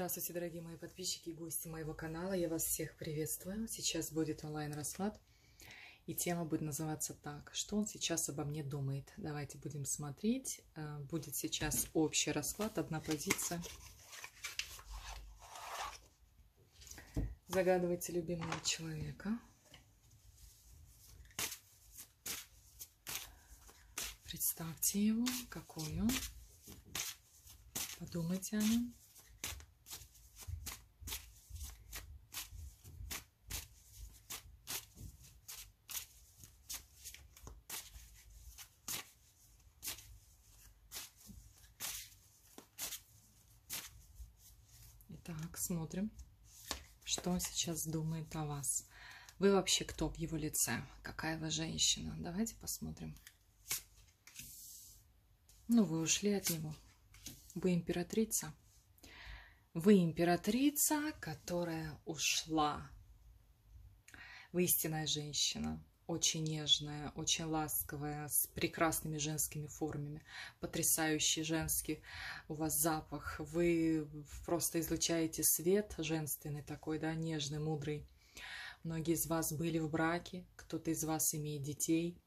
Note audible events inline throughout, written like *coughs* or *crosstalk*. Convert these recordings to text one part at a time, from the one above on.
Здравствуйте, дорогие мои подписчики и гости моего канала. Я вас всех приветствую. Сейчас будет онлайн-расклад. И тема будет называться так. Что он сейчас обо мне думает? Давайте будем смотреть. Э, будет сейчас общий расклад, одна позиция. Загадывайте любимого человека. Представьте его, какой он. Подумайте о нем. Смотрим, что он сейчас думает о вас. Вы вообще кто в его лице? Какая вы женщина? Давайте посмотрим. Ну, вы ушли от него. Вы императрица. Вы императрица, которая ушла. Вы истинная женщина очень нежная, очень ласковая, с прекрасными женскими формами, потрясающий женский у вас запах. Вы просто излучаете свет женственный такой, да, нежный, мудрый. Многие из вас были в браке, кто-то из вас имеет детей,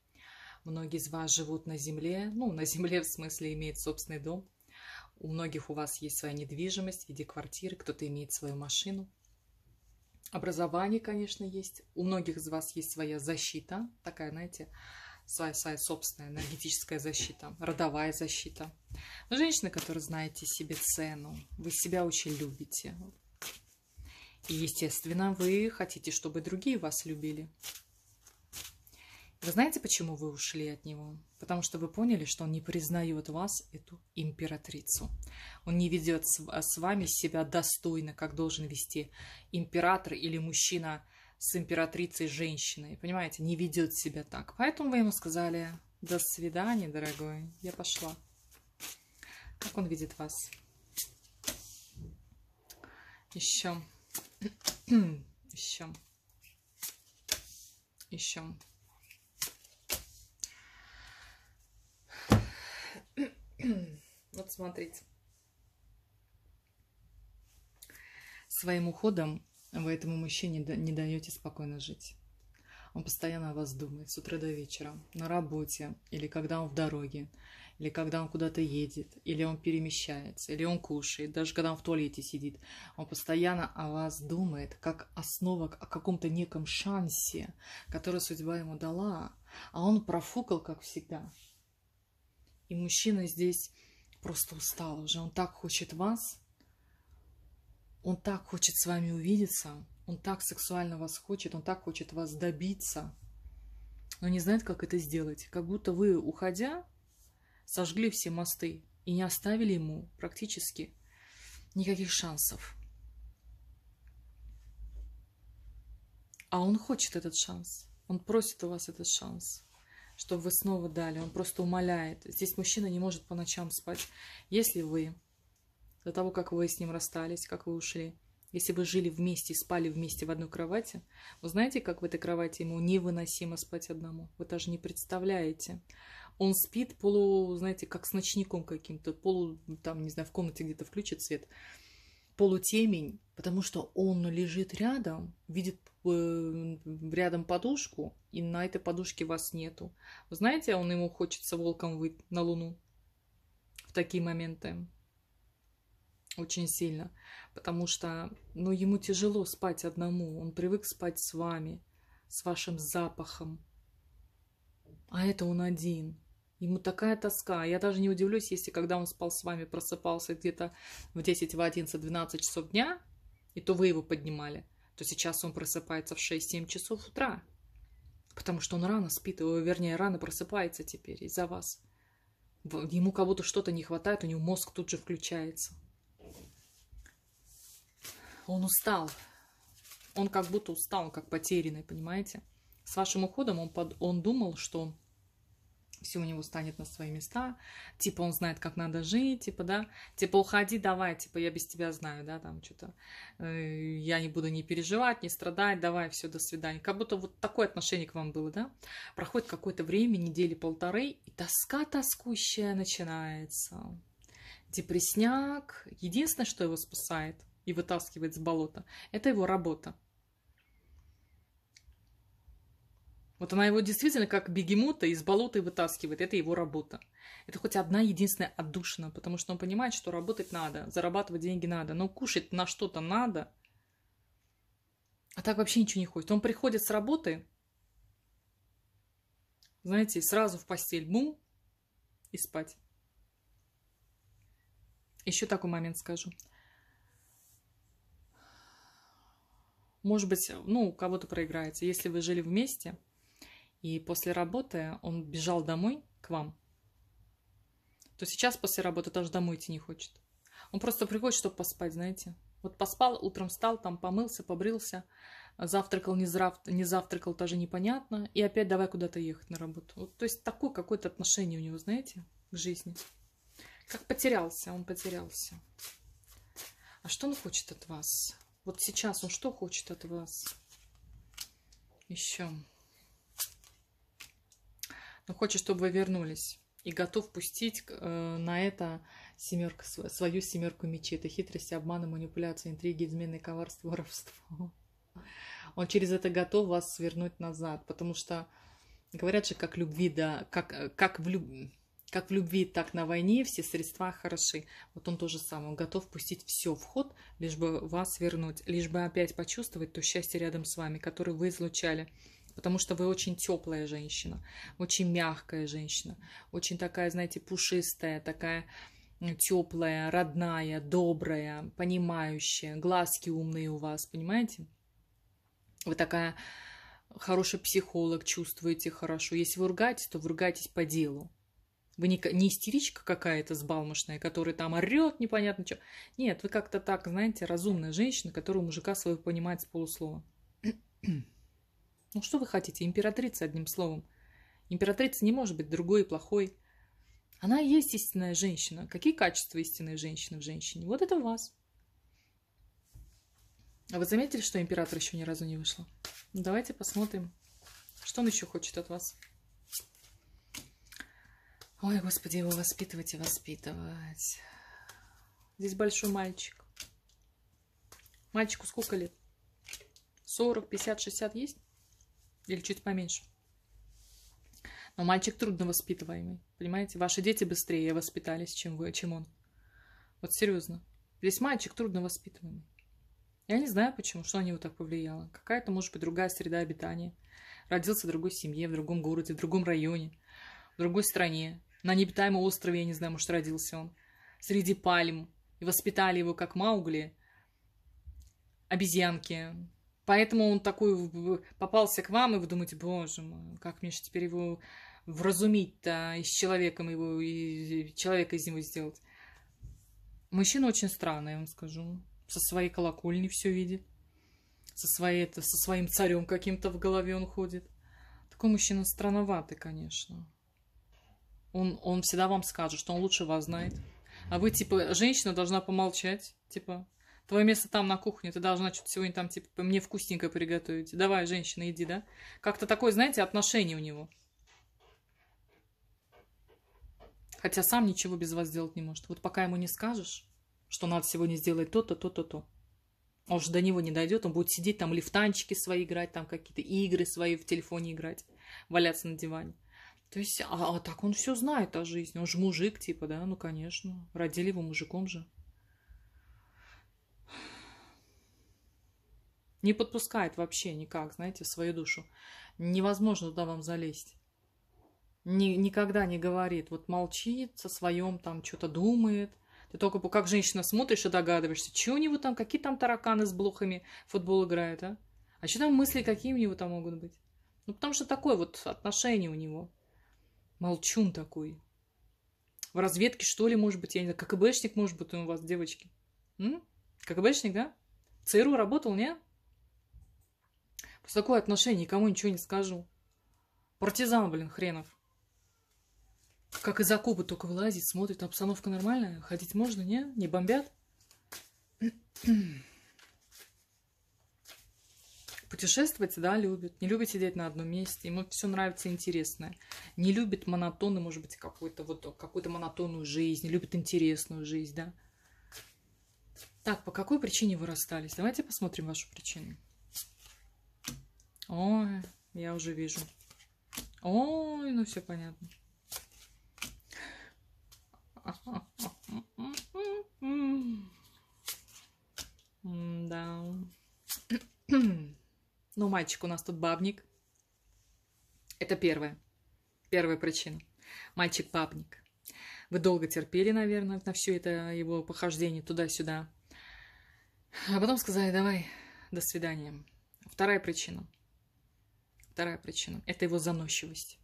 многие из вас живут на земле, ну, на земле в смысле имеет собственный дом. У многих у вас есть своя недвижимость в виде квартиры, кто-то имеет свою машину – Образование, конечно, есть. У многих из вас есть своя защита, такая, знаете, своя, своя собственная энергетическая защита, родовая защита. Вы женщины, которые знаете себе цену, вы себя очень любите. И, естественно, вы хотите, чтобы другие вас любили. Вы знаете, почему вы ушли от него? Потому что вы поняли, что он не признает вас, эту императрицу. Он не ведет э, с вами себя достойно, как должен вести император или мужчина с императрицей женщиной. Понимаете, не ведет себя так. Поэтому вы ему сказали, до свидания, дорогой, я пошла. Как он видит вас? Еще. Еще. Еще. *clears throat* Вот смотрите. Своим уходом вы этому мужчине не даете спокойно жить. Он постоянно о вас думает с утра до вечера, на работе, или когда он в дороге, или когда он куда-то едет, или он перемещается, или он кушает, даже когда он в туалете сидит. Он постоянно о вас думает, как основа о каком-то неком шансе, который судьба ему дала, а он профукал, как всегда. И мужчина здесь просто устал уже. Он так хочет вас. Он так хочет с вами увидеться. Он так сексуально вас хочет. Он так хочет вас добиться. Но не знает, как это сделать. Как будто вы, уходя, сожгли все мосты и не оставили ему практически никаких шансов. А он хочет этот шанс. Он просит у вас этот шанс чтобы вы снова дали. Он просто умоляет. Здесь мужчина не может по ночам спать. Если вы, до того, как вы с ним расстались, как вы ушли, если вы жили вместе, спали вместе в одной кровати, вы знаете, как в этой кровати ему невыносимо спать одному? Вы даже не представляете. Он спит полу, знаете, как с ночником каким-то, полу, там, не знаю, в комнате где-то включит свет, полутемень, потому что он лежит рядом, видит Э, рядом подушку, и на этой подушке вас нету. Вы знаете, он ему хочется волком выйти на луну в такие моменты. Очень сильно. Потому что, ну, ему тяжело спать одному. Он привык спать с вами, с вашим запахом. А это он один. Ему такая тоска. Я даже не удивлюсь, если когда он спал с вами, просыпался где-то в 10, в 11, 12 часов дня, и то вы его поднимали – то сейчас он просыпается в 6-7 часов утра. Потому что он рано спит, его, вернее, рано просыпается теперь из-за вас. Ему как будто что-то не хватает, у него мозг тут же включается. Он устал. Он как будто устал, как потерянный, понимаете? С вашим уходом он, под... он думал, что все у него станет на свои места, типа он знает, как надо жить, типа, да, типа уходи, давай, типа я без тебя знаю, да, там что-то, э, я не буду не переживать, не страдать, давай, все, до свидания. Как будто вот такое отношение к вам было, да. Проходит какое-то время, недели полторы, и тоска тоскущая начинается. Депресняк. Единственное, что его спасает и вытаскивает с болота, это его работа. Вот она его действительно как бегемота из болота вытаскивает. Это его работа. Это хоть одна единственная отдушина, потому что он понимает, что работать надо, зарабатывать деньги надо, но кушать на что-то надо. А так вообще ничего не хочет. Он приходит с работы, знаете, сразу в постель, бум, и спать. Еще такой момент скажу. Может быть, ну, у кого-то проиграется, Если вы жили вместе – и после работы он бежал домой к вам, то сейчас после работы даже домой идти не хочет. Он просто приходит, чтобы поспать, знаете. Вот поспал, утром встал, там помылся, побрился, завтракал, не, зрав... не завтракал, тоже непонятно. И опять давай куда-то ехать на работу. Вот, то есть такое какое-то отношение у него, знаете, к жизни. Как потерялся, он потерялся. А что он хочет от вас? Вот сейчас он что хочет от вас? Еще но хочет, чтобы вы вернулись. И готов пустить э, на это семерку, свою семерку мечей. Это хитрости, обманы, манипуляции, интриги, измены, коварство, *laughs* воровство. Он через это готов вас свернуть назад, потому что говорят же, как любви, да, как, э, как в любви как в любви, так на войне все средства хороши. Вот он тоже самое, он готов пустить все в ход, лишь бы вас вернуть, лишь бы опять почувствовать то счастье рядом с вами, которое вы излучали потому что вы очень теплая женщина, очень мягкая женщина, очень такая, знаете, пушистая, такая теплая, родная, добрая, понимающая, глазки умные у вас, понимаете? Вы такая хороший психолог, чувствуете хорошо. Если вы ругаетесь, то вы ругаетесь по делу. Вы не, не истеричка какая-то сбалмошная, которая там орет непонятно что. Нет, вы как-то так, знаете, разумная женщина, которая мужика своего понимает с полуслова. Ну что вы хотите, императрица, одним словом. Императрица не может быть другой и плохой. Она и есть истинная женщина. Какие качества истинной женщины в женщине? Вот это у вас. А вы заметили, что император еще ни разу не вышла? Ну, давайте посмотрим, что он еще хочет от вас. Ой, господи, его воспитывать и воспитывать. Здесь большой мальчик. Мальчику сколько лет? 40, 50, 60 есть? Или чуть поменьше. Но мальчик трудно воспитываемый, понимаете? Ваши дети быстрее воспитались, чем вы, чем он. Вот серьезно. Здесь мальчик трудно воспитываемый. Я не знаю, почему, что на него так повлияло. Какая-то, может быть, другая среда обитания. Родился в другой семье, в другом городе, в другом районе, в другой стране. На необитаемом острове, я не знаю, может, родился он. Среди пальм. И воспитали его, как Маугли, обезьянки, Поэтому он такой попался к вам, и вы думаете, боже мой, как мне же теперь его вразумить-то, и с человеком его, и человека из него сделать. Мужчина очень странный, я вам скажу. Со своей колокольни все видит. Со, своей, это, со своим царем каким-то в голове он ходит. Такой мужчина странноватый, конечно. Он, он всегда вам скажет, что он лучше вас знает. А вы, типа, женщина должна помолчать, типа, Твое место там на кухне, ты должна что-то сегодня там, типа, мне вкусненько приготовить. Давай, женщина, иди, да? Как-то такое, знаете, отношение у него. Хотя сам ничего без вас сделать не может. Вот пока ему не скажешь, что надо сегодня сделать то-то, то-то, то. Он же до него не дойдет, он будет сидеть там лифтанчики свои играть, там какие-то игры свои в телефоне играть, валяться на диване. То есть, а, а так он все знает о жизни. Он же мужик, типа, да, ну, конечно. Родили его мужиком же. Не подпускает вообще никак, знаете, в свою душу. Невозможно туда вам залезть. Ни, никогда не говорит, вот молчит со своем, там что-то думает. Ты только как женщина смотришь и догадываешься, что у него там, какие там тараканы с блохами в футбол играют, а? А что там мысли какие у него там могут быть? Ну, потому что такое вот отношение у него. Молчун такой. В разведке, что ли, может быть, я не знаю, КГБшник, может быть, у вас, девочки. М? КГБшник, да? ЦРУ работал, не? С такое отношение никому ничего не скажу. Партизан, блин, хренов. Как из окопа только вылазит, смотрит, обстановка нормальная, ходить можно, не? Не бомбят? *clears throat* Путешествовать, да, любит. Не любит сидеть на одном месте. Ему все нравится интересное. Не любит монотонно, может быть, какую-то вот какую-то монотонную жизнь. Любит интересную жизнь, да. Так, по какой причине вы расстались? Давайте посмотрим вашу причину. Ой, я уже вижу. Ой, ну все понятно. Да. Ну, мальчик у нас тут бабник. Это первая Первая причина. Мальчик бабник. Вы долго терпели, наверное, на все это его похождение туда-сюда. А потом сказали, давай, до свидания. Вторая причина – Вторая причина – это его заносчивость.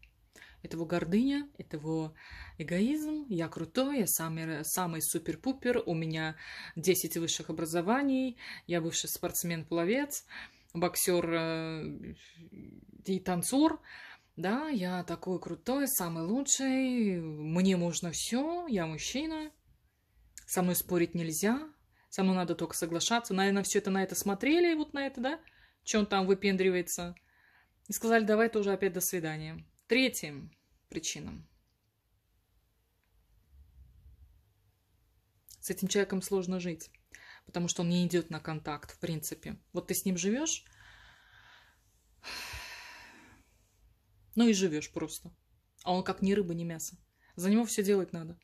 Это его гордыня, это его эгоизм. Я крутой, я самый, самый супер-пупер, у меня 10 высших образований, я бывший спортсмен-пловец, боксер э, и танцор. Да, я такой крутой, самый лучший, мне можно все, я мужчина, со мной спорить нельзя, со мной надо только соглашаться. Наверное, все это на это смотрели, вот на это, да, что он там выпендривается – и сказали, давай тоже опять до свидания. Третьим причинам. С этим человеком сложно жить, потому что он не идет на контакт, в принципе. Вот ты с ним живешь, ну и живешь просто. А он как ни рыба, ни мясо. За него все делать надо.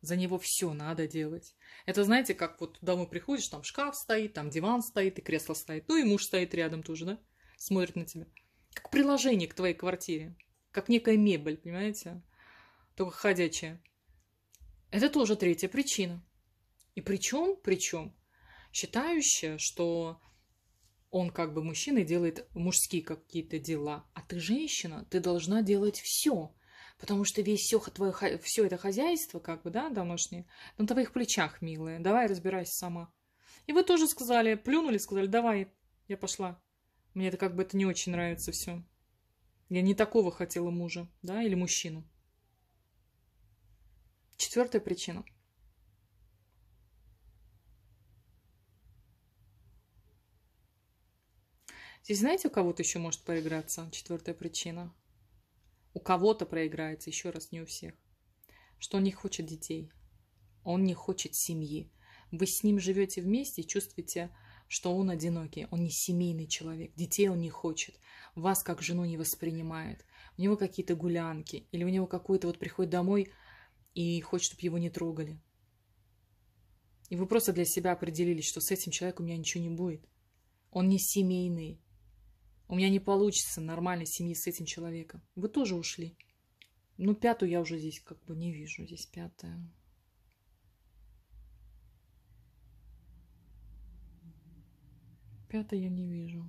За него все надо делать. Это знаете, как вот домой приходишь, там шкаф стоит, там диван стоит, и кресло стоит. Ну и муж стоит рядом тоже, да? Смотрит на тебя как приложение к твоей квартире, как некая мебель, понимаете? Только ходячая. Это тоже третья причина. И причем, причем, считающая, что он как бы мужчина и делает мужские какие-то дела, а ты женщина, ты должна делать все, потому что весь все, твое, все это хозяйство, как бы, да, домашнее, на твоих плечах, милая, давай разбирайся сама. И вы тоже сказали, плюнули, сказали, давай, я пошла. Мне это как бы это не очень нравится все. Я не такого хотела мужа, да, или мужчину. Четвертая причина. Здесь знаете, у кого-то еще может проиграться? Четвертая причина. У кого-то проиграется, еще раз, не у всех. Что он не хочет детей. Он не хочет семьи. Вы с ним живете вместе чувствуете что он одинокий, он не семейный человек, детей он не хочет, вас как жену не воспринимает, у него какие-то гулянки, или у него какой-то вот приходит домой и хочет, чтобы его не трогали. И вы просто для себя определились, что с этим человеком у меня ничего не будет. Он не семейный. У меня не получится нормальной семьи с этим человеком. Вы тоже ушли. Ну, пятую я уже здесь как бы не вижу. Здесь пятая. Пятый я не вижу.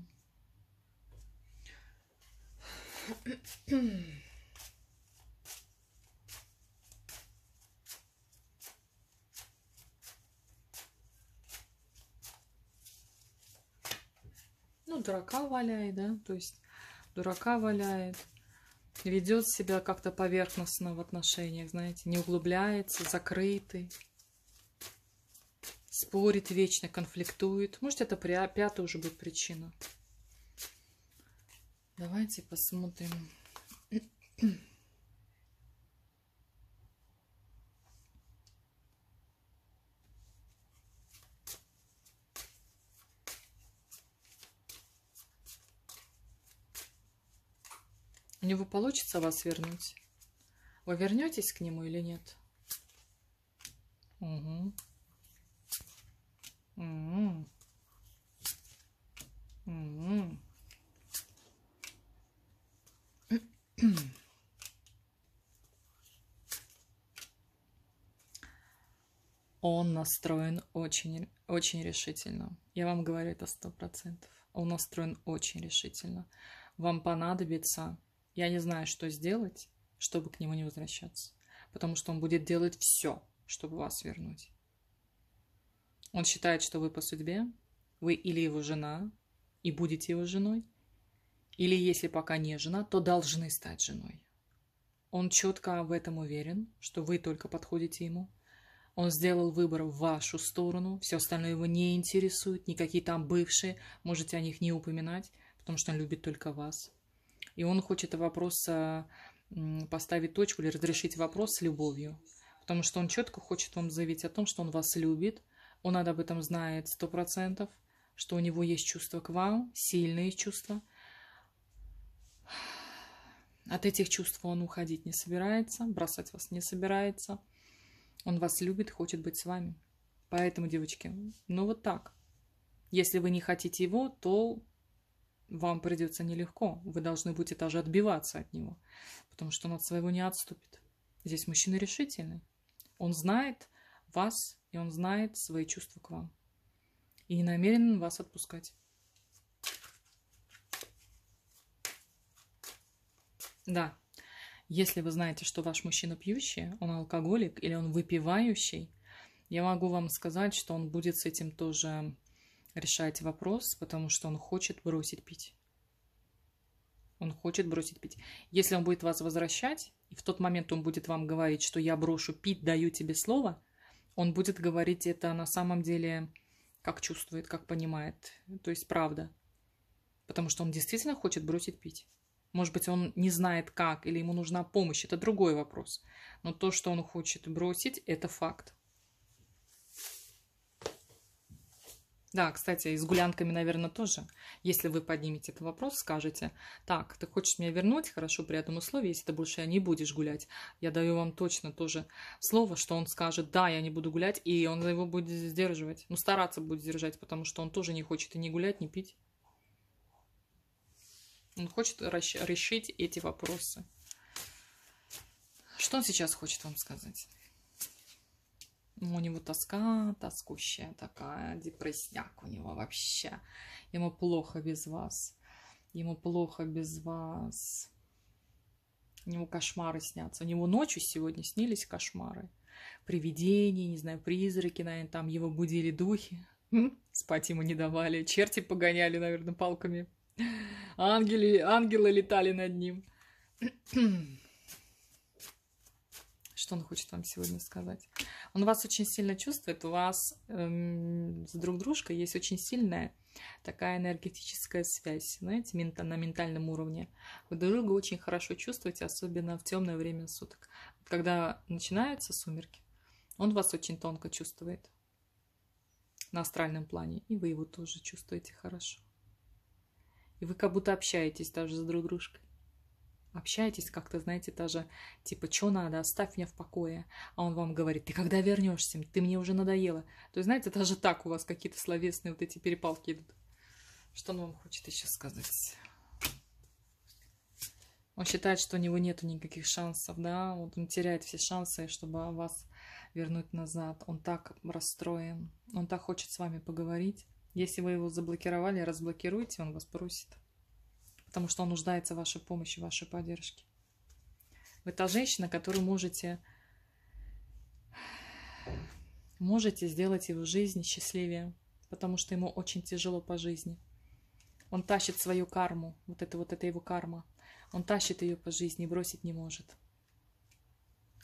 Ну, дурака валяет, да, то есть дурака валяет, ведет себя как-то поверхностно в отношениях, знаете, не углубляется, закрытый спорит вечно, конфликтует. Может, это пятая уже будет причина. Давайте посмотрим. У него получится вас вернуть? Вы вернетесь к нему или нет? Угу. М -м Он настроен очень, очень решительно. Я вам говорю это сто процентов. Он настроен очень решительно. Вам понадобится, я не знаю, что сделать, чтобы к нему не возвращаться. Потому что он будет делать все, чтобы вас вернуть. Он считает, что вы по судьбе, вы или его жена, и будете его женой, или если пока не жена, то должны стать женой. Он четко в этом уверен, что вы только подходите ему. Он сделал выбор в вашу сторону, все остальное его не интересует, никакие там бывшие, можете о них не упоминать, потому что он любит только вас. И он хочет вопрос поставить точку или разрешить вопрос с любовью, потому что он четко хочет вам заявить о том, что он вас любит, он об этом знает сто процентов, что у него есть чувства к вам, сильные чувства. От этих чувств он уходить не собирается, бросать вас не собирается. Он вас любит, хочет быть с вами. Поэтому, девочки, ну вот так. Если вы не хотите его, то вам придется нелегко. Вы должны будете даже отбиваться от него, потому что он от своего не отступит. Здесь мужчина решительный. Он знает вас, и он знает свои чувства к вам. И не намерен вас отпускать. Да, если вы знаете, что ваш мужчина пьющий, он алкоголик или он выпивающий, я могу вам сказать, что он будет с этим тоже решать вопрос, потому что он хочет бросить пить. Он хочет бросить пить. Если он будет вас возвращать, и в тот момент он будет вам говорить, что я брошу пить, даю тебе слово, он будет говорить это на самом деле, как чувствует, как понимает. То есть правда. Потому что он действительно хочет бросить пить. Может быть, он не знает как, или ему нужна помощь, это другой вопрос. Но то, что он хочет бросить, это факт. Да, кстати, и с гулянками, наверное, тоже. Если вы поднимете этот вопрос, скажете, так, ты хочешь меня вернуть, хорошо, при этом условии, если ты больше не будешь гулять. Я даю вам точно тоже слово, что он скажет, да, я не буду гулять, и он его будет сдерживать. Ну, стараться будет сдержать, потому что он тоже не хочет и не гулять, не пить. Он хочет решить эти вопросы. Что он сейчас хочет вам сказать? Ну, у него тоска, тоскущая такая, депрессняк у него вообще. Ему плохо без вас. Ему плохо без вас. У него кошмары снятся. У него ночью сегодня снились кошмары. Привидения, не знаю, призраки, наверное, там его будили духи. Спать ему не давали. Черти погоняли, наверное, палками. Ангели, ангелы летали над ним. Что он хочет вам сегодня сказать? Он вас очень сильно чувствует, у вас эм, с друг дружкой есть очень сильная такая энергетическая связь, знаете, мент, на ментальном уровне. Вы друг друга очень хорошо чувствуете, особенно в темное время суток. Когда начинаются сумерки, он вас очень тонко чувствует на астральном плане, и вы его тоже чувствуете хорошо. И вы как будто общаетесь даже с друг дружкой общаетесь как-то, знаете, даже типа, что надо, оставь меня в покое. А он вам говорит, ты когда вернешься, ты мне уже надоела. То есть, знаете, *laughs* даже так у вас какие-то словесные вот эти перепалки идут. Что он вам хочет еще сказать? Он считает, что у него нету никаких шансов, да, вот он теряет все шансы, чтобы вас вернуть назад. Он так расстроен, он так хочет с вами поговорить. Если вы его заблокировали, разблокируйте, он вас просит потому что он нуждается в вашей помощи, в вашей поддержке. Вы та женщина, которую можете, можете сделать его жизнь счастливее, потому что ему очень тяжело по жизни. Он тащит свою карму, вот это вот это его карма. Он тащит ее по жизни, бросить не может.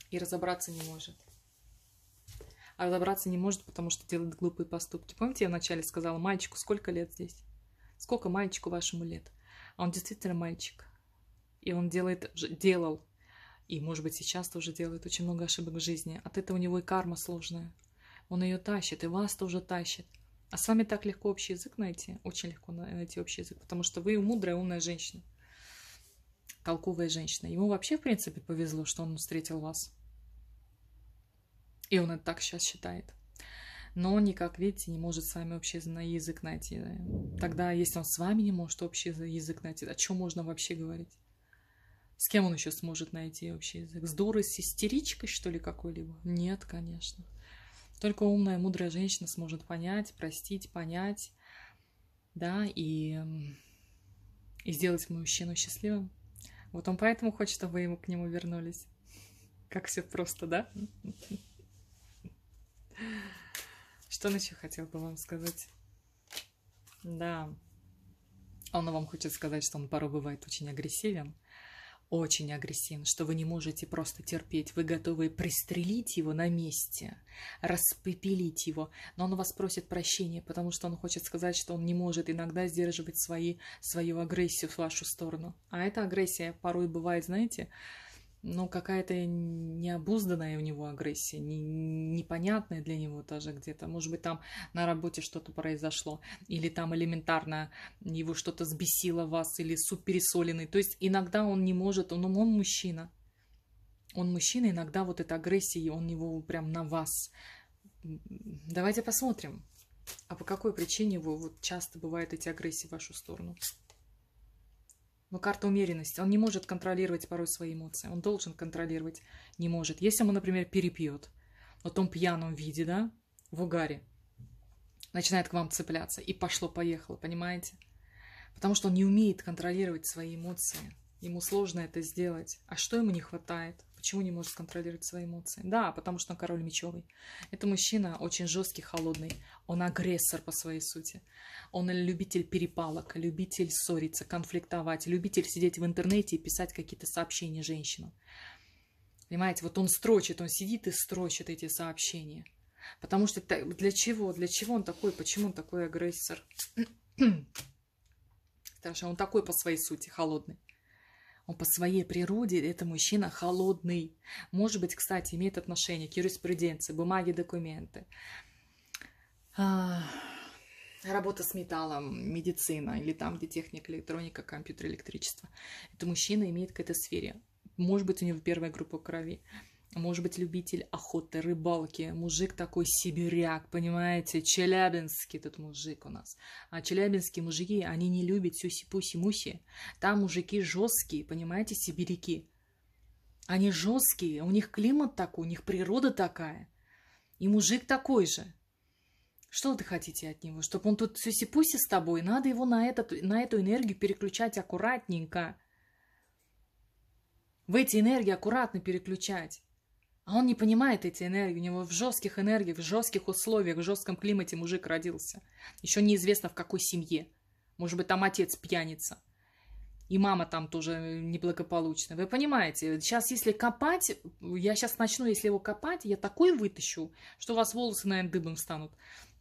И разобраться не может. А разобраться не может, потому что делает глупые поступки. Помните, я вначале сказала мальчику, сколько лет здесь? Сколько мальчику вашему лет? А он действительно мальчик. И он делает, делал, и, может быть, сейчас тоже делает очень много ошибок в жизни. От этого у него и карма сложная. Он ее тащит, и вас тоже тащит. А с вами так легко общий язык найти, очень легко найти общий язык, потому что вы мудрая, умная женщина, толковая женщина. Ему вообще, в принципе, повезло, что он встретил вас. И он это так сейчас считает но он никак, видите, не может с вами общий язык найти. Тогда, если он с вами не может общий язык найти, о чем можно вообще говорить? С кем он еще сможет найти общий язык? С дурой, с истеричкой, что ли, какой-либо? Нет, конечно. Только умная, мудрая женщина сможет понять, простить, понять, да, и, и сделать мужчину счастливым. Вот он поэтому хочет, чтобы вы ему к нему вернулись. Как все просто, да? Что он еще хотел бы вам сказать? Да. Он вам хочет сказать, что он порой бывает очень агрессивен. Очень агрессивен, что вы не можете просто терпеть. Вы готовы пристрелить его на месте, распепелить его. Но он вас просит прощения, потому что он хочет сказать, что он не может иногда сдерживать свои, свою агрессию в вашу сторону. А эта агрессия порой бывает, знаете, ну, какая-то необузданная у него агрессия, не, непонятная для него даже где-то. Может быть, там на работе что-то произошло, или там элементарно его что-то сбесило вас, или суп пересоленный. То есть иногда он не может, он, ну, он мужчина. Он мужчина, иногда вот эта агрессия, он его прям на вас. Давайте посмотрим, а по какой причине его вот часто бывают эти агрессии в вашу сторону. Но карта умеренность, Он не может контролировать порой свои эмоции. Он должен контролировать. Не может. Если он, например, перепьет в том пьяном виде, да, в угаре, начинает к вам цепляться. И пошло-поехало, понимаете? Потому что он не умеет контролировать свои эмоции. Ему сложно это сделать. А что ему не хватает? почему не может контролировать свои эмоции? Да, потому что он король мечевый. Это мужчина очень жесткий, холодный. Он агрессор по своей сути. Он любитель перепалок, любитель ссориться, конфликтовать, любитель сидеть в интернете и писать какие-то сообщения женщинам. Понимаете, вот он строчит, он сидит и строчит эти сообщения. Потому что для чего? Для чего он такой? Почему он такой агрессор? Потому *clears throat* он такой по своей сути, холодный. Он по своей природе, это мужчина холодный. Может быть, кстати, имеет отношение к юриспруденции, бумаги, документы. А, работа с металлом, медицина или там, где техника, электроника, компьютер, электричество. Это мужчина имеет к этой сфере. Может быть, у него первая группа крови. А может быть, любитель охоты, рыбалки, мужик такой сибиряк, понимаете, челябинский этот мужик у нас. А челябинские мужики, они не любят сюси-пуси-муси. Там мужики жесткие, понимаете, сибиряки. Они жесткие, у них климат такой, у них природа такая. И мужик такой же. Что вы хотите от него? Чтобы он тут сюси-пуси с тобой, надо его на, этот, на эту энергию переключать аккуратненько. В эти энергии аккуратно переключать. А он не понимает эти энергии. У него в жестких энергиях, в жестких условиях, в жестком климате мужик родился. Еще неизвестно в какой семье. Может быть, там отец пьяница. И мама там тоже неблагополучна. Вы понимаете, сейчас если копать, я сейчас начну, если его копать, я такой вытащу, что у вас волосы, наверное, дыбом станут.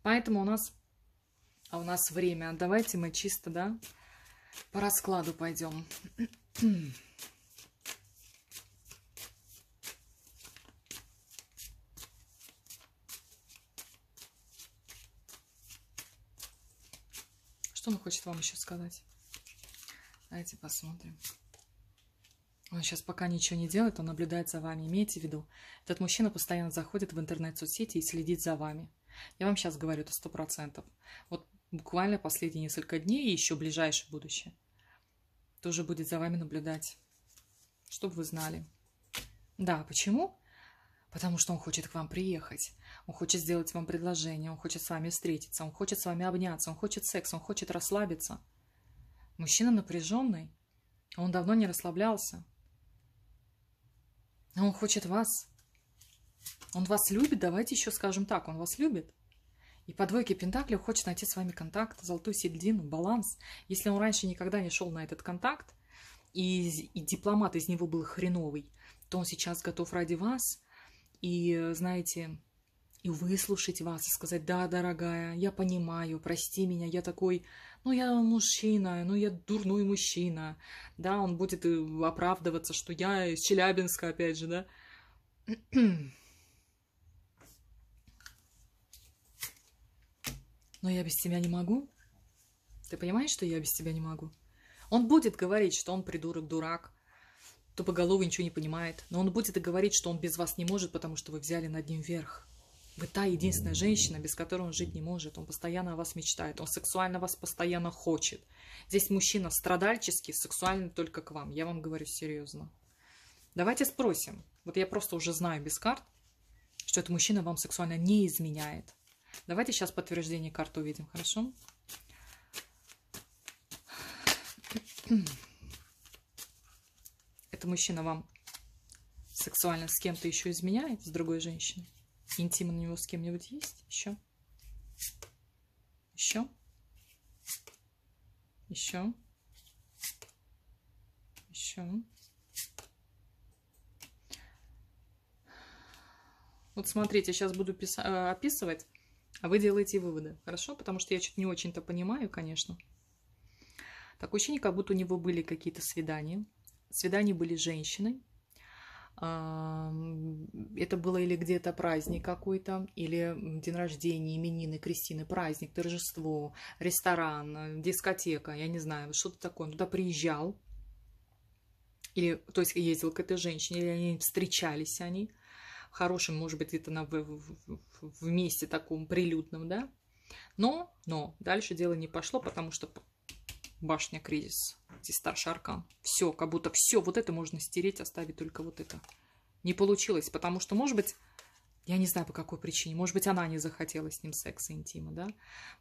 Поэтому у нас, а у нас время. Давайте мы чисто, да, по раскладу пойдем. Что он хочет вам еще сказать? Давайте посмотрим. Он сейчас пока ничего не делает, он наблюдает за вами. Имейте в виду, этот мужчина постоянно заходит в интернет-соцсети и следит за вами. Я вам сейчас говорю это сто процентов. Вот буквально последние несколько дней и еще ближайшее будущее тоже будет за вами наблюдать, чтобы вы знали. Да, почему? Потому что он хочет к вам приехать. Он хочет сделать вам предложение, он хочет с вами встретиться, он хочет с вами обняться, он хочет секс, он хочет расслабиться. Мужчина напряженный, он давно не расслаблялся. но Он хочет вас. Он вас любит, давайте еще скажем так, он вас любит. И по двойке Пентаклей хочет найти с вами контакт, золотую середину, баланс. Если он раньше никогда не шел на этот контакт, и, и дипломат из него был хреновый, то он сейчас готов ради вас. И, знаете, и выслушать вас, и сказать, да, дорогая, я понимаю, прости меня, я такой, ну, я мужчина, ну, я дурной мужчина, да, он будет э, оправдываться, что я из Челябинска, опять же, да. *clears throat* Но я без тебя не могу. Ты понимаешь, что я без тебя не могу? Он будет говорить, что он придурок, дурак, тупоголовый, ничего не понимает. Но он будет и говорить, что он без вас не может, потому что вы взяли над ним верх. Вы та единственная женщина, без которой он жить не может. Он постоянно о вас мечтает. Он сексуально вас постоянно хочет. Здесь мужчина страдальческий, сексуальный только к вам. Я вам говорю серьезно. Давайте спросим. Вот я просто уже знаю без карт, что этот мужчина вам сексуально не изменяет. Давайте сейчас подтверждение карт увидим, хорошо? Это мужчина вам сексуально с кем-то еще изменяет, с другой женщиной? Интим у него с кем-нибудь есть? Еще? Еще? Еще? Еще? Вот смотрите, сейчас буду э, описывать, а вы делаете выводы. Хорошо? Потому что я что-то не очень-то понимаю, конечно. Такое ощущение, как будто у него были какие-то свидания. Свидания были с женщиной это было или где-то праздник какой-то, или день рождения, именины, крестины, праздник, торжество, ресторан, э, дискотека, я не знаю, что-то такое. Он туда приезжал, или, то есть ездил к этой женщине, или они встречались они в хорошем, может быть, где-то на, в, в, в месте таком прилюдном, да. Но, но дальше дело не пошло, потому что башня, кризис и старший аркан. Все, как будто все вот это можно стереть, оставить только вот это. Не получилось, потому что, может быть, я не знаю по какой причине, может быть, она не захотела с ним секса интима, да?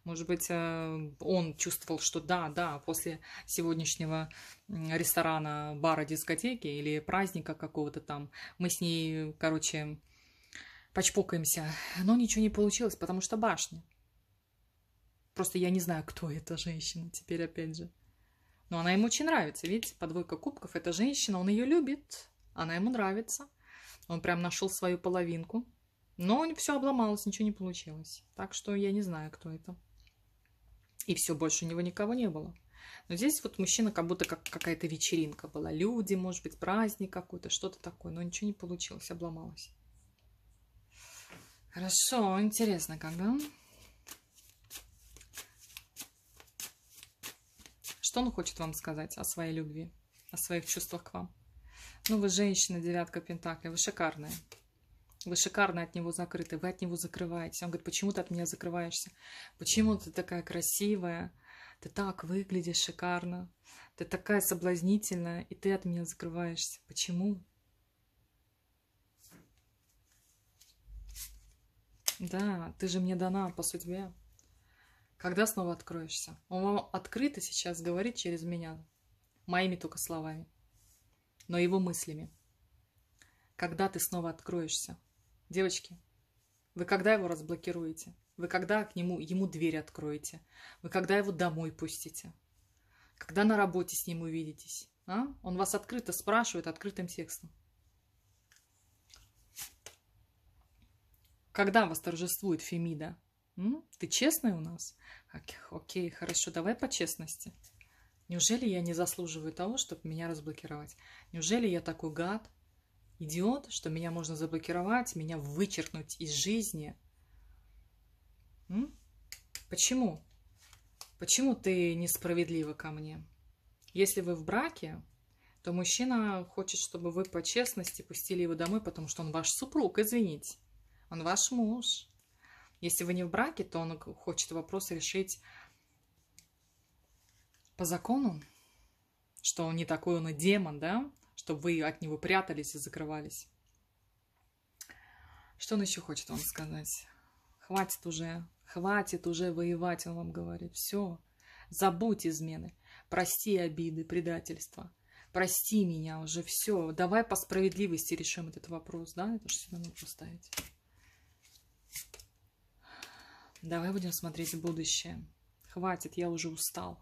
Может быть, э, он чувствовал, что да, да, после сегодняшнего ресторана, бара, дискотеки или праздника какого-то там, мы с ней, короче, почпокаемся. Но ничего не получилось, потому что башня. Просто я не знаю, кто эта женщина теперь, опять же. Но она ему очень нравится. Видите, подвойка кубков. Это женщина, он ее любит. Она ему нравится. Он прям нашел свою половинку. Но все обломалось, ничего не получилось. Так что я не знаю, кто это. И все, больше у него никого не было. Но здесь вот мужчина как будто как какая-то вечеринка была. Люди, может быть, праздник какой-то, что-то такое. Но ничего не получилось, обломалось. Хорошо, интересно, когда... Что он хочет вам сказать о своей любви, о своих чувствах к вам? Ну, вы женщина, девятка Пентакли, вы шикарная. Вы шикарно от него закрыты, вы от него закрываетесь. Он говорит, почему ты от меня закрываешься? Почему ты такая красивая? Ты так выглядишь шикарно. Ты такая соблазнительная, и ты от меня закрываешься. Почему? Да, ты же мне дана по судьбе. Когда снова откроешься? Он вам открыто сейчас говорит через меня, моими только словами, но его мыслями. Когда ты снова откроешься? Девочки, вы когда его разблокируете? Вы когда к нему, ему дверь откроете? Вы когда его домой пустите? Когда на работе с ним увидитесь? А? Он вас открыто спрашивает открытым текстом. Когда восторжествует Фемида? Ты честный у нас? Окей, хорошо, давай по честности. Неужели я не заслуживаю того, чтобы меня разблокировать? Неужели я такой гад, идиот, что меня можно заблокировать, меня вычеркнуть из жизни? М? Почему? Почему ты несправедлива ко мне? Если вы в браке, то мужчина хочет, чтобы вы по честности пустили его домой, потому что он ваш супруг, извините. Он ваш муж. Если вы не в браке, то он хочет вопрос решить по закону, что он не такой, он и демон, да, чтобы вы от него прятались и закрывались. Что он еще хочет вам сказать? Хватит уже, хватит уже воевать, он вам говорит. Все, забудь измены, прости обиды, предательства, прости меня уже, все, давай по справедливости решим этот вопрос, да, это же себе нужно поставить. Давай будем смотреть в будущее. Хватит, я уже устал.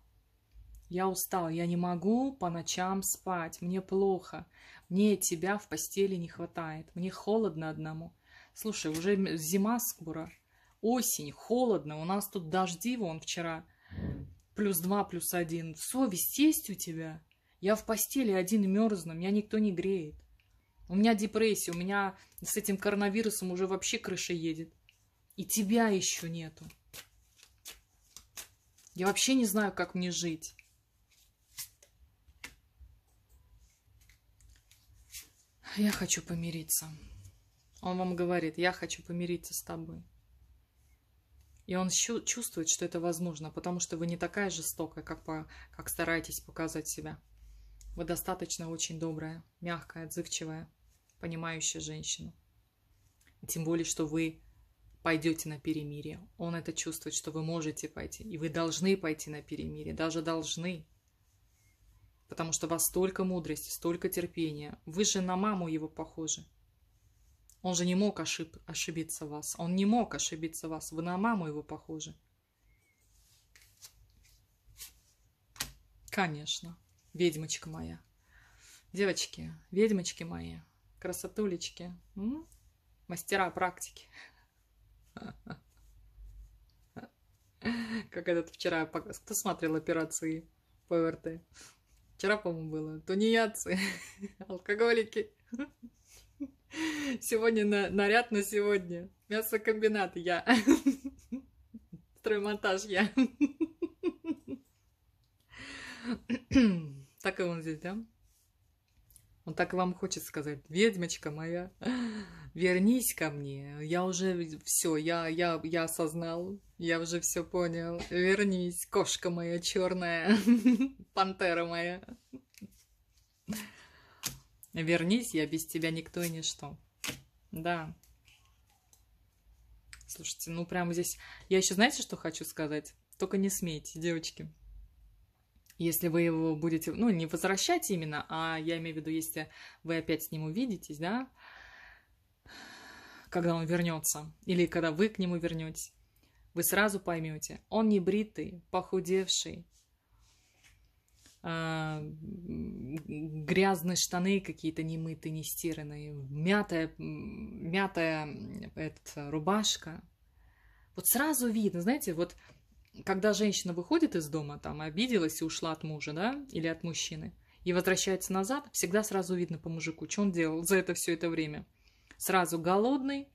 Я устал, я не могу по ночам спать, мне плохо. Мне тебя в постели не хватает, мне холодно одному. Слушай, уже зима скоро, осень, холодно, у нас тут дожди, вон вчера. Плюс два, плюс один. Совесть есть у тебя? Я в постели один мерзну, меня никто не греет. У меня депрессия, у меня с этим коронавирусом уже вообще крыша едет. И тебя еще нету. Я вообще не знаю, как мне жить. Я хочу помириться. Он вам говорит, я хочу помириться с тобой. И он чувствует, что это возможно, потому что вы не такая жестокая, как, по, как стараетесь показать себя. Вы достаточно очень добрая, мягкая, отзывчивая, понимающая женщина. И тем более, что вы пойдете на перемирие. Он это чувствует, что вы можете пойти, и вы должны пойти на перемирие, даже должны. Потому что у вас столько мудрости, столько терпения. Вы же на маму его похожи. Он же не мог ошиб... ошибиться вас. Он не мог ошибиться вас. Вы на маму его похожи. Конечно, ведьмочка моя. Девочки, ведьмочки мои, красотулечки, мастера практики. Как этот вчера... Кто смотрел операции по РТ? Вчера, по-моему, было. Тунеядцы, *laughs* алкоголики. *laughs* Сегодня на... наряд на сегодня. Мясокомбинат я. *laughs* Строймонтаж я. *coughs* Так и он здесь, да? Он так и вам хочет сказать. Ведьмочка моя вернись ко мне, я уже все, я, я, я осознал, я уже все понял, вернись, кошка моя черная, *laughs* пантера моя. Вернись, я без тебя никто и ничто. Да. Слушайте, ну прямо здесь... Я еще знаете, что хочу сказать? Только не смейте, девочки. Если вы его будете... Ну, не возвращать именно, а я имею в виду, если вы опять с ним увидитесь, да, когда он вернется, или когда вы к нему вернетесь, вы сразу поймете, он не бритый, похудевший, а, грязные штаны какие-то немытые, не стиранные, мятая, мятая эта рубашка. Вот сразу видно, знаете, вот когда женщина выходит из дома, там обиделась и ушла от мужа, да, или от мужчины, и возвращается назад, всегда сразу видно по мужику, что он делал за это все это время сразу голодный,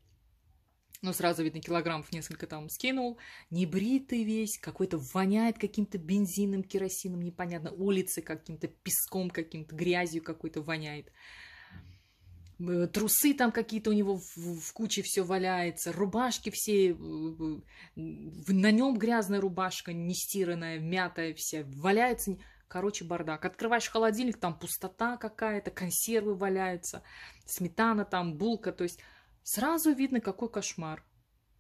ну, сразу, видно, килограммов несколько там скинул, небритый весь, какой-то воняет каким-то бензином, керосином, непонятно, улицы каким-то песком, каким-то грязью какой-то воняет. Э, трусы там какие-то у него в, в куче все валяется, рубашки все, э, э, на нем грязная рубашка, нестиранная, мятая вся, валяется, Короче, бардак. Открываешь холодильник, там пустота какая-то, консервы валяются, сметана там, булка. То есть сразу видно, какой кошмар.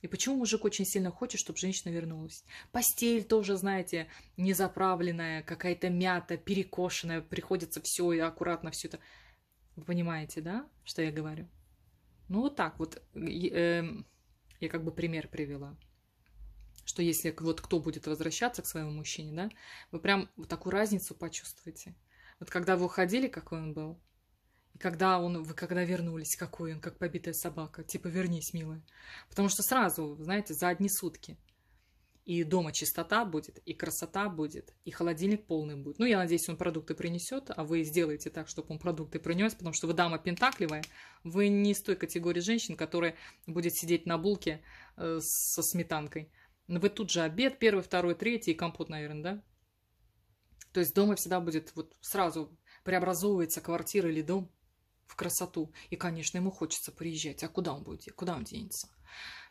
И почему мужик очень сильно хочет, чтобы женщина вернулась? Постель тоже, знаете, незаправленная, какая-то мята, перекошенная, приходится все и аккуратно все это. Вы понимаете, да, что я говорю? Ну вот так вот, эм, я как бы пример привела что если вот кто будет возвращаться к своему мужчине, да, вы прям вот такую разницу почувствуете. Вот когда вы уходили, какой он был, и когда он, вы когда вернулись, какой он, как побитая собака, типа вернись, милая. Потому что сразу, знаете, за одни сутки и дома чистота будет, и красота будет, и холодильник полный будет. Ну, я надеюсь, он продукты принесет, а вы сделаете так, чтобы он продукты принес, потому что вы дама пентакливая, вы не из той категории женщин, которая будет сидеть на булке э, со сметанкой. Но ну, вы тут же обед, первый, второй, третий и компот, наверное, да? То есть дома всегда будет вот сразу преобразовывается квартира или дом в красоту. И, конечно, ему хочется приезжать. А куда он будет? Куда он денется?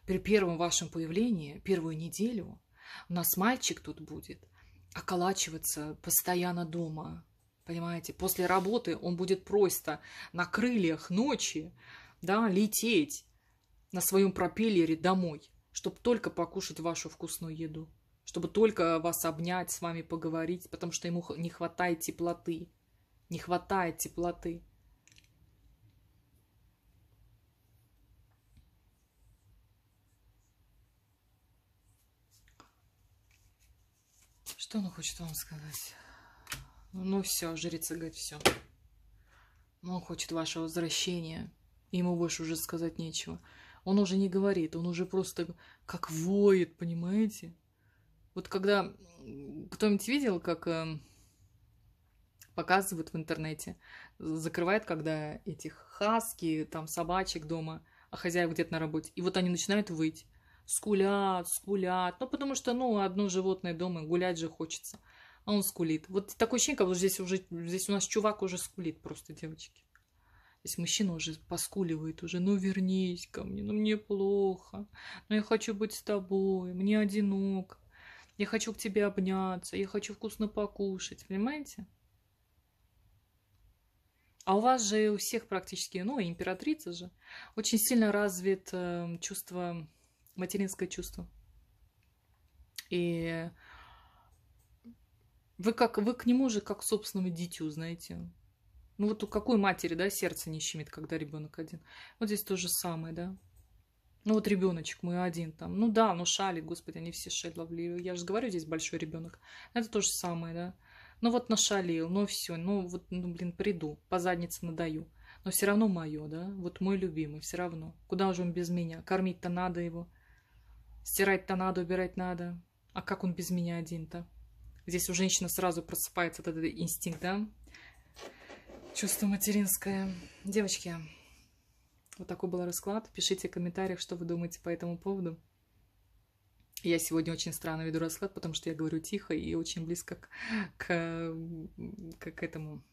При первом вашем появлении, первую неделю, у нас мальчик тут будет околачиваться постоянно дома. Понимаете? После работы он будет просто на крыльях ночи да, лететь на своем пропеллере домой чтобы только покушать вашу вкусную еду, чтобы только вас обнять, с вами поговорить, потому что ему не хватает теплоты. Не хватает теплоты. Что он хочет вам сказать? Ну, ну все, жрица говорит, все. Но ну, он хочет вашего возвращения. Ему больше уже сказать нечего. Он уже не говорит, он уже просто как воет, понимаете? Вот когда кто-нибудь видел, как э, показывают в интернете, закрывает, когда этих хаски, там собачек дома, а хозяев где-то на работе, и вот они начинают выть, скулят, скулят, ну потому что, ну, одно животное дома, гулять же хочется, а он скулит. Вот такое ощущение, как будто здесь уже, здесь у нас чувак уже скулит просто, девочки. То есть мужчина уже поскуливает уже, ну вернись ко мне, ну мне плохо, ну я хочу быть с тобой, мне одиноко, я хочу к тебе обняться, я хочу вкусно покушать, понимаете? А у вас же у всех практически, ну, и императрица же, очень сильно развит эм, чувство, материнское чувство. И вы, как, вы к нему же как к собственному дитю, знаете. Ну вот у какой матери, да, сердце не щемит, когда ребенок один. Вот здесь то же самое, да. Ну вот ребеночек мой один там. Ну да, ну шали, господи, они все шаловливые. Я же говорю, здесь большой ребенок. Это то же самое, да. Ну вот нашалил, ну все, ну вот, ну блин, приду, по заднице надаю. Но все равно мое, да, вот мой любимый, все равно. Куда же он без меня? Кормить-то надо его. Стирать-то надо, убирать надо. А как он без меня один-то? Здесь у женщины сразу просыпается этот инстинкт, да? Чувство материнское. Девочки, вот такой был расклад. Пишите в комментариях, что вы думаете по этому поводу. Я сегодня очень странно веду расклад, потому что я говорю тихо и очень близко к, к, к этому.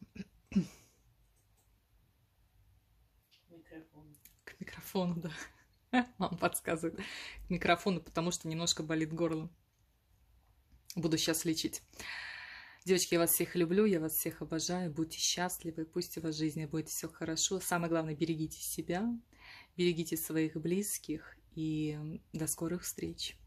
Микрофон. К микрофону, да. Мама подсказывает. К микрофону, потому что немножко болит горло. Буду сейчас лечить. Девочки, я вас всех люблю, я вас всех обожаю. Будьте счастливы, пусть у вас в жизни будет все хорошо. Самое главное, берегите себя, берегите своих близких и до скорых встреч.